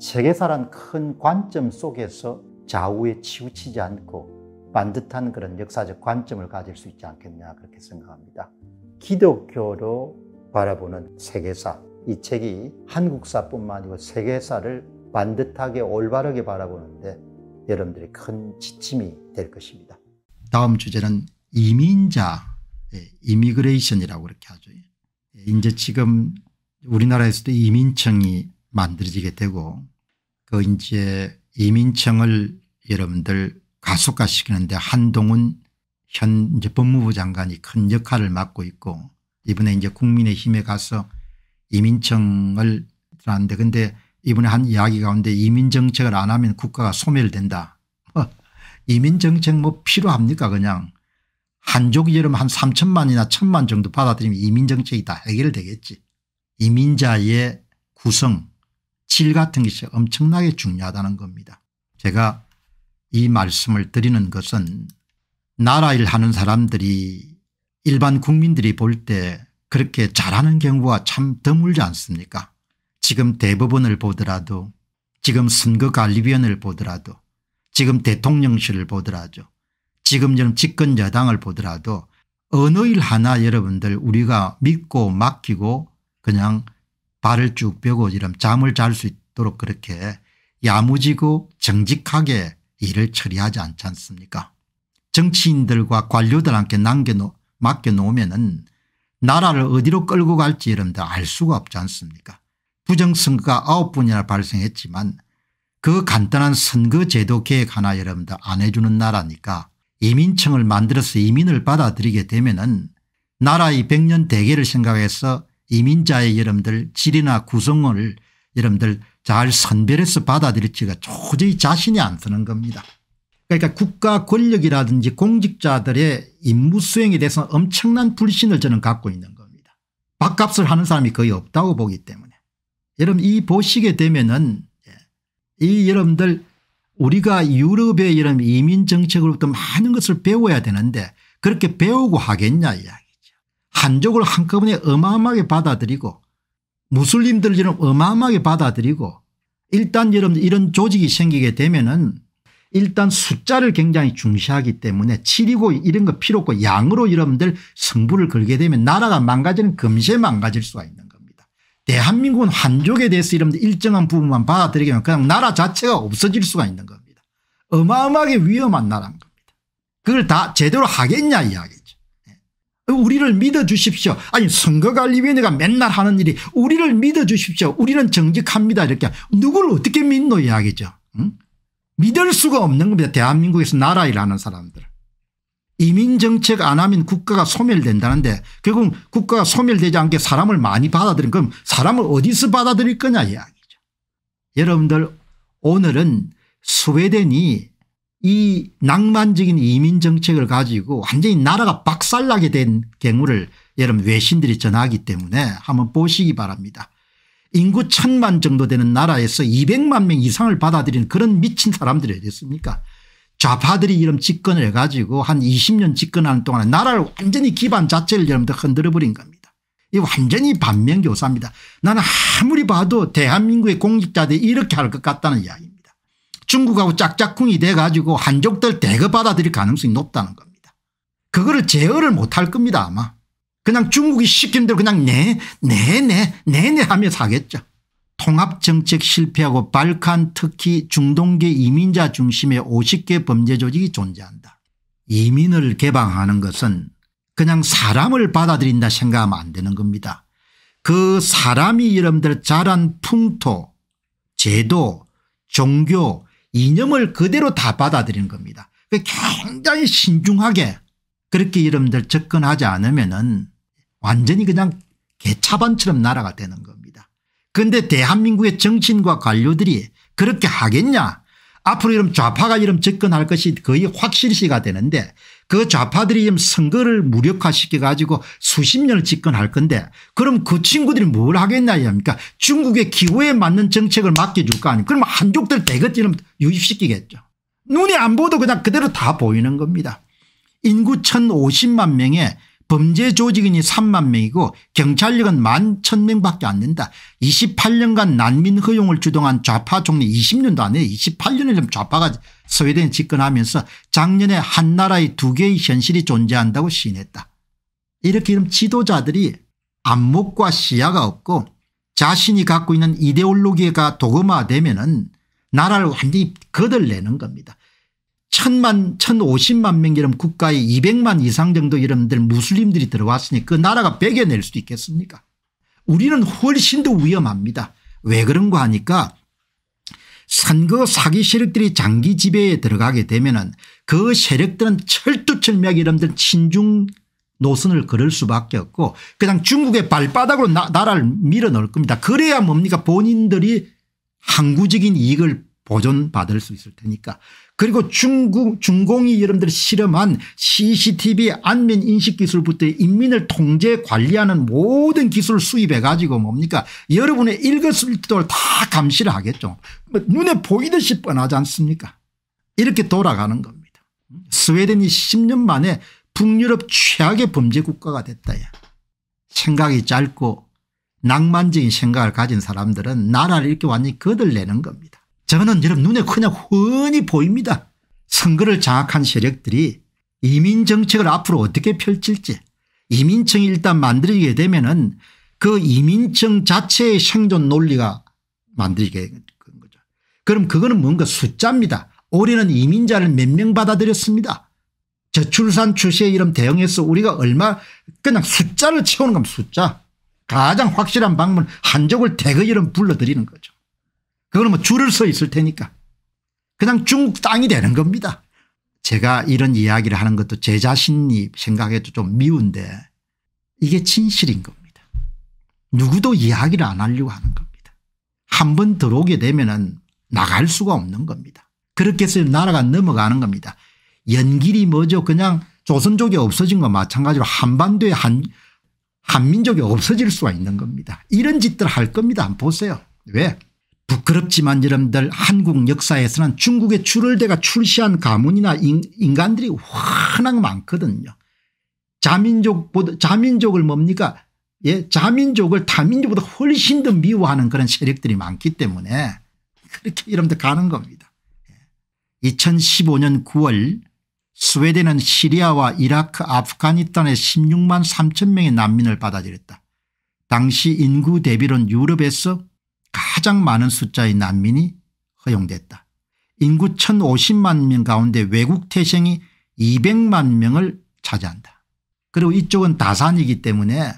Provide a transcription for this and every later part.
세계사란 큰 관점 속에서 좌우에 치우치지 않고 반듯한 그런 역사적 관점을 가질 수 있지 않겠냐 그렇게 생각합니다. 기독교로 바라보는 세계사 이 책이 한국사뿐만 아니고 세계사를 반듯하게 올바르게 바라보는데 여러분들이 큰 지침이 될 것입니다. 다음 주제는 이민자, 이미그레이션이라고 그렇게 하죠. 예, 이제 지금 우리나라에서도 이민청이 만들어지게 되고 그 이제 이민청을 여러분들 가속화시키는데 한동훈 현 이제 법무부 장관이 큰 역할을 맡고 있고 이번에 이제 국민의힘에 가서 이민청을 하는데 근데 이번에 한 이야기 가운데 이민정책을 안 하면 국가가 소멸된다. 뭐 이민정책 뭐 필요합니까 그냥 한족이 여러분 한 3천만이나 천만 정도 받아들이면 이민정책이 다 해결되겠지. 이민자의 구성 질 같은 것이 엄청나게 중요하다는 겁니다. 제가 이 말씀을 드리는 것은 나라일 하는 사람들이 일반 국민들이 볼 때 그렇게 잘하는 경우가 참 드물지 않습니까 지금 대법원을 보더라도 지금 선거관리위원회를 보더라도 지금 대통령실을 보더라도 지금 좀 집권 여당을 보더라도 어느 일 하나 여러분들 우리가 믿고 맡기고 그냥 발을 쭉 펴고 이런 잠을 잘 수 있도록 그렇게 야무지고 정직하게 일을 처리하지 않지 않습니까 정치인들과 관료들한테 남겨놓, 맡겨놓으면은 나라를 어디로 끌고 갈지 여러분들 알 수가 없지 않습니까 부정선거가 아홉 번이나 발생했지만 그 간단한 선거제도 계획 하나 여러분들 안 해주는 나라니까 이민청을 만들어서 이민을 받아들이게 되면 은 나라의 백년 대계를 생각해서 이민자의 여러분들 질이나 구성을 여러분들 잘 선별해서 받아들일지가 도저히 자신이 안 서는 겁니다. 그러니까 국가 권력이라든지 공직자들의 임무 수행에 대해서 엄청난 불신을 저는 갖고 있는 겁니다. 밥값을 하는 사람이 거의 없다고 보기 때문에. 여러분 이 보시게 되면은 예, 이 여러분들 우리가 유럽의 이런 이민 정책으로부터 많은 것을 배워야 되는데 그렇게 배우고 하겠냐 이야기. 한족을 한꺼번에 어마어마하게 받아들이고 무슬림들처럼 어마어마하게 받아들이고 일단 여러분 이런 조직이 생기게 되면은 일단 숫자를 굉장히 중시하기 때문에 7이고 이런 거 필요 없고 양으로 여러분들 승부를 걸게 되면 나라가 망가지는 금세 망가질 수가 있는 겁니다. 대한민국은 한족에 대해서 여러분들 일정한 부분만 받아들이면 그냥 나라 자체가 없어질 수가 있는 겁니다. 어마어마하게 위험한 나라인 겁니다. 그걸 다 제대로 하겠냐 이야기. 우리를 믿어주십시오. 아니 선거관리위원회가 맨날 하는 일이 우리를 믿어주십시오. 우리는 정직합니다. 이렇게 누구 어떻게 믿노 이야기죠. 응? 믿을 수가 없는 겁니다. 대한민국에서 나라일 하는 사람들. 이민정책 안 하면 국가가 소멸된다는데 결국 국가가 소멸되지 않게 사람을 많이 받아들인 그럼 사람을 어디서 받아들일 거냐 이야기죠. 여러분들 오늘은 스웨덴이 이 낭만적인 이민 정책을 가지고 완전히 나라가 박살나게 된 경우를 여러분 외신들이 전하기 때문에 한번 보시기 바랍니다. 인구 천만 정도 되는 나라에서 200만 명 이상을 받아들이는 그런 미친 사람들이 어딨습니까 좌파들이 이런 집권을 해가지고 한 20년 집권하는 동안 에 나라를 완전히 기반 자체를 여러분들 흔들어 버린 겁니다. 이 완전히 반면교사입니다. 나는 아무리 봐도 대한민국의 공직자들이 이렇게 할 것 같다는 이야기. 중국하고 짝짝꿍이 돼가지고 한족들 대거 받아들일 가능성이 높다는 겁니다. 그거를 제어를 못할 겁니다 아마. 그냥 중국이 시킨 대로 그냥 네, 네, 네, 네, 네 하면서 하겠죠. 통합정책 실패하고 발칸 특히 중동계 이민자 중심의 50개 범죄 조직이 존재한다. 이민을 개방하는 것은 그냥 사람을 받아들인다 생각하면 안 되는 겁니다. 그 사람이 여러분들 자란 풍토, 제도, 종교 이념을 그대로 다 받아들이는 겁니다. 굉장히 신중하게 그렇게 여러분들 접근하지 않으면 은 완전히 그냥 개차반처럼 나라가 되는 겁니다. 그런데 대한민국의 정신과 관료들이 그렇게 하겠냐 앞으로 이런 좌파가 이런 접근할 것이 거의 확실시가 되는데 그 좌파들이 지금 선거를 무력화시켜 가지고 수십 년을 집권할 건데 그럼 그 친구들이 뭘 하겠냐 이합니까 중국의 기호에 맞는 정책을 맡겨줄 거아니에요 그러면 한족들 대거지금 유입시키겠죠. 눈이 안 보도 그냥 그대로 다 보이는 겁니다. 인구 1050만 명에 범죄 조직인이 3만 명이고 경찰력은 1만 1000명밖에 안 된다. 28년간 난민 허용을 주동한 좌파 총리 20년도 안 해. 28년을 좌파가 스웨덴 에 집권하면서 작년에 한 나라의 두 개의 현실이 존재한다고 시인했다. 이렇게 이런 지도자들이 안목과 시야가 없고 자신이 갖고 있는 이데올로기가 도그마되면 은 나라를 완전히 거들내는 겁니다. 천만 천오십만 명 이름 국가에 0 0만 이상 정도 이름들 무슬림들이 들어왔으니 까그 나라가 베겨낼 수 있겠습니까 우리는 훨씬 더 위험합니다. 왜 그런가 하니까 선거 사기 세력들이 장기 지배에 들어가게 되면 은그 세력들은 철두철미하게 이름들 친중 노선을 걸을 수밖에 없고 그냥 중국의 발바닥으로 나, 라를 밀어넣을 겁니다. 그래야 뭡니까 본인들이 항구적인 이익을 보존받을 수 있을 테니까. 그리고 중국, 중공이 여러분들 실험한 CCTV 안면인식 기술부터 인민을 통제 관리하는 모든 기술 수입해 가지고 뭡니까 여러분의 일거수일투족을 다 감시를 하겠죠. 뭐 눈에 보이듯이 뻔하지 않습니까 이렇게 돌아가는 겁니다. 스웨덴이 10년 만에 북유럽 최악의 범죄 국가가 됐다야. 생각이 짧고 낭만적인 생각을 가진 사람들은 나라를 이렇게 완전히 거들내는 겁니다. 저는 여러분 눈에 그냥 훤히 보입니다. 선거를 장악한 세력들이 이민정책을 앞으로 어떻게 펼칠지 이민청이 일단 만들게 되면 은그 이민청 자체의 생존 논리가 만들게 된 거죠. 그럼 그거는 뭔가 숫자입니다. 올해는 이민자를 몇 명 받아들였습니다. 저출산 추세에 이름 대응해서 우리가 얼마 그냥 숫자를 채우는 겁니다. 숫자. 가장 확실한 방법은 한족을 대거 이름 불러들이는 거죠. 그거는 뭐 줄을 서 있을 테니까. 그냥 중국 땅이 되는 겁니다. 제가 이런 이야기를 하는 것도 제 자신이 생각해도 좀 미운데 이게 진실인 겁니다. 누구도 이야기를 안 하려고 하는 겁니다. 한 번 들어오게 되면 은 나갈 수가 없는 겁니다. 그렇게 해서 나라가 넘어가는 겁니다. 연길이 뭐죠 그냥 조선족이 없어진 거 마찬가지로 한반도에 한, 한민족이 없어질 수가 있는 겁니다. 이런 짓들 할 겁니다. 보세요. 왜 부끄럽지만 여러분들 한국 역사에서는 중국의 출을대가 출시한 가문이나 인, 간들이 워낙 많거든요. 자민족 자민족을 뭡니까 예 자민족을 다민족보다 훨씬 더 미워하는 그런 세력들이 많기 때문에 그렇게 여러분들 가는 겁니다. 2015년 예. 9월 스웨덴은 시리아와 이라크 아프가니스탄의 16만 3천 명의 난민을 받아들였다. 당시 인구 대비론 유럽에서 가장 많은 숫자의 난민이 허용됐다. 인구 1050만 명 가운데 외국 태생이 200만 명을 차지한다. 그리고 이쪽은 다산이기 때문에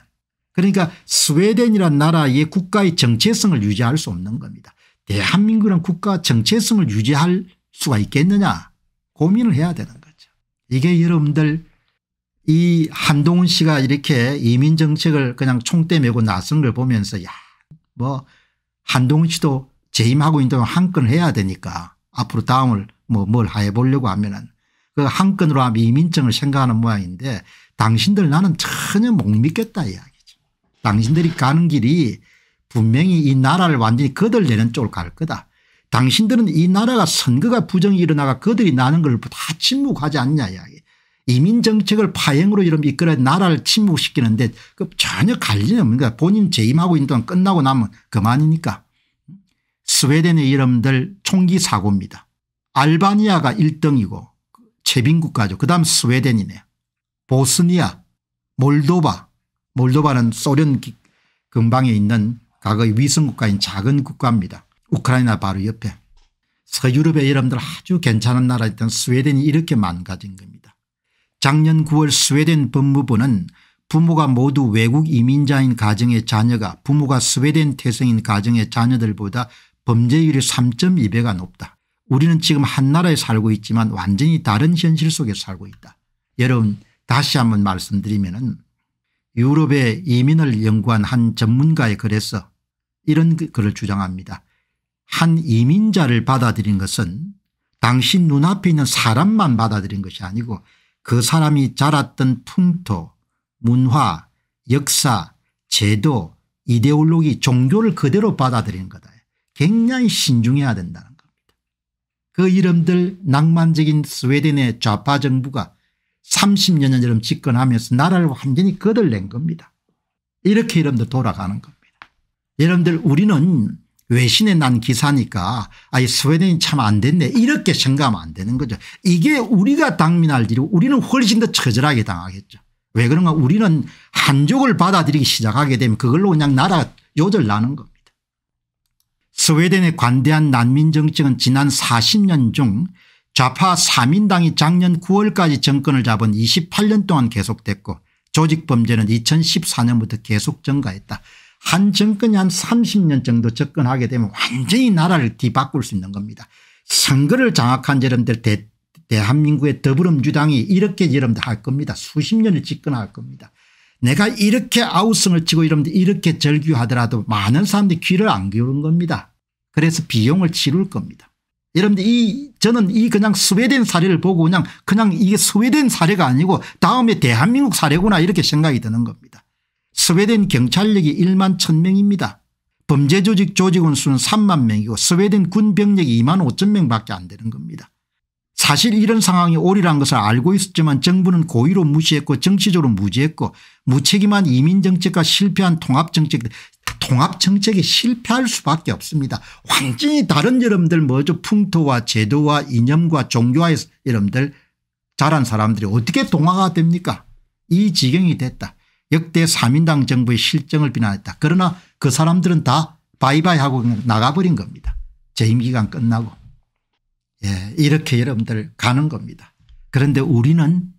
그러니까 스웨덴이란 나라의 국가의 정체성을 유지할 수 없는 겁니다. 대한민국은 국가 정체성을 유지할 수가 있겠느냐 고민을 해야 되는 거죠. 이게 여러분들 이 한동훈 씨가 이렇게 이민정책을 그냥 총대 메고 나선 걸 보면서 야뭐 한동훈 씨도 재임하고 있는 동안 한 건을 해야 되니까 앞으로 다음을 뭐뭘 해보려고 하면은 그 한 건으로 하면 이민증을 생각하는 모양인데 당신들 나는 전혀 못 믿겠다 이야기죠. 당신들이 가는 길이 분명히 이 나라를 완전히 거들내는 쪽으로 갈 거다. 당신들은 이 나라가 선거가 부정이 일어나가 거들이 나는 걸 다 침묵하지 않냐 이야기. 이민 정책을 파행으로 이러면 이끌어 나라를 침묵시키는데 그 전혀 관련이 없는 거 본인 재임하고 있는 동안 끝나고 나면 그만이니까. 스웨덴의 이름들 총기 사고입니다. 알바니아가 1등이고 최빈 국가죠. 그다음 스웨덴이네요. 보스니아 몰도바 몰도바는 소련 근방에 있는 과거의 위성국가인 작은 국가입니다. 우크라이나 바로 옆에 서유럽의 이름들 아주 괜찮은 나라였던 스웨덴이 이렇게 망가진 겁니다. 작년 9월 스웨덴 법무부는 부모가 모두 외국 이민자인 가정의 자녀가 부모가 스웨덴 태생인 가정의 자녀들보다 범죄율이 3.2배가 높다. 우리는 지금 한 나라에 살고 있지만 완전히 다른 현실 속에 살고 있다. 여러분 다시 한번 말씀드리면 은 유럽의 이민을 연구한 한 전문가의 글에서 이런 그 글을 주장합니다. 한 이민자를 받아들인 것은 당신 눈앞에 있는 사람만 받아들인 것이 아니고 그 사람이 자랐던 풍토, 문화, 역사, 제도, 이데올로기, 종교를 그대로 받아들이는 거다. 굉장히 신중해야 된다는 겁니다. 그 이름들 낭만적인 스웨덴의 좌파 정부가 30여 년처럼 집권하면서 나라를 완전히 거들낸 겁니다. 이렇게 이름들 돌아가는 겁니다. 여러분들 우리는 외신에 난 기사니까 아이 스웨덴이 참 안 됐네 이렇게 생각하면 안 되는 거죠. 이게 우리가 당민할 일이고 우리는 훨씬 더 처절하게 당하겠죠. 왜 그런가 우리는 한족을 받아들이기 시작하게 되면 그걸로 그냥 나라 가 요절 나는 겁니다. 스웨덴의 관대한 난민 정책은 지난 40년 중 좌파 3인당이 작년 9월까지 정권을 잡은 28년 동안 계속됐고 조직범죄는 2014년부터 계속 증가했다. 한 정권이 한 30년 정도 접근하게 되면 완전히 나라를 뒤바꿀 수 있는 겁니다. 선거를 장악한 여러분들 대, 대한민국의 더불어민주당이 이렇게 여러분들 할 겁니다. 수십 년을 집권할 겁니다. 내가 이렇게 아우성을 치고 여러분들 이렇게 절규하더라도 많은 사람들이 귀를 안 기울은 겁니다. 그래서 비용을 치룰 겁니다. 여러분들 이 저는 이 그냥 스웨덴 사례를 보고 그냥 그냥 이게 스웨덴 사례가 아니고 다음에 대한민국 사례구나 이렇게 생각이 드는 겁니다. 스웨덴 경찰력이 1만 1000명입니다. 범죄조직 조직원 수는 3만 명이고 스웨덴 군병력이 2만 5천 명밖에 안 되는 겁니다. 사실 이런 상황이 오리란 것을 알고 있었지만 정부는 고의로 무시했고 정치적으로 무지했고 무책임한 이민정책과 실패한 통합정책 통합정책이 실패할 수밖에 없습니다. 완전히 다른 여러분들 뭐죠 풍토와 제도와 이념과 종교와 여러분들 자란 사람들이 어떻게 동화가 됩니까 이 지경이 됐다. 역대 사민당 정부의 실정을 비난했다. 그러나 그 사람들은 다 바이바이 하고 나가버린 겁니다. 재임기간 끝나고 예, 이렇게 여러분들 가는 겁니다. 그런데 우리는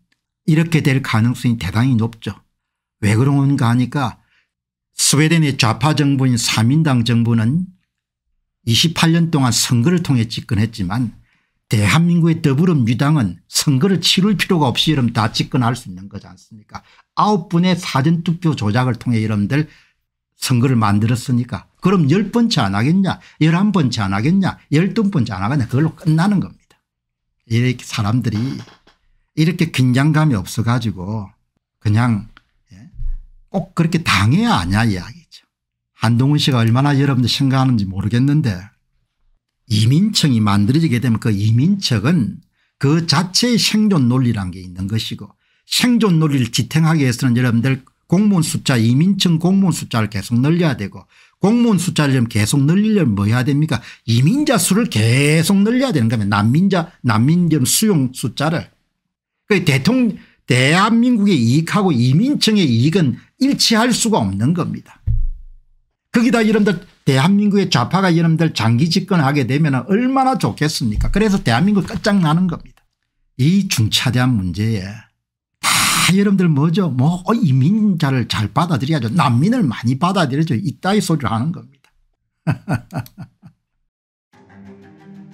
이렇게 될 가능성이 대단히 높죠. 왜 그런가 하니까 스웨덴의 좌파 정부인 사민당 정부는 28년 동안 선거를 통해 집권했지만 대한민국의 더불어민주당은 선거를 치룰 필요가 없이 여러분 다 집권할 수 있는 거지 않습니까 아홉 분의 사전투표 조작을 통해 여러분들 선거를 만들었으니까 그럼 열 번째 안 하겠냐 열한 번째 안 하겠냐 열두 번째 안 하겠냐 그걸로 끝나는 겁니다. 이렇게 사람들이 이렇게 긴장감이 없어 가지고 그냥 예, 꼭 그렇게 당해야 하냐 이야기죠. 한동훈 씨가 얼마나 여러분들 생각하는지 모르겠는데 이민청이 만들어지게 되면 그 이민청은 그 자체의 생존 논리라는게 있는 것이고 생존 논리를 지탱하기 위해서는 여러분들 공무원 숫자 이민청 공무원 숫자를 계속 늘려야 되고 공무원 숫자를 계속 늘리려면 뭐 해야 됩니까 이민자 수를 계속 늘려야 되는 거면 난민자 난민점 수용 숫자를 그 대통령 대한민국의 이익하고 이민청의 이익은 일치할 수가 없는 겁니다. 거기다 여러분들 대한민국의 좌파가 이놈들 장기 집권하게 되면 얼마나 좋겠습니까 그래서 대한민국 끝장나는 겁니다. 이 중차대한 문제에 다 여러분들 뭐죠 뭐 이민자를 잘 받아들여야죠. 난민을 많이 받아들여죠 이따위 소리를 하는 겁니다.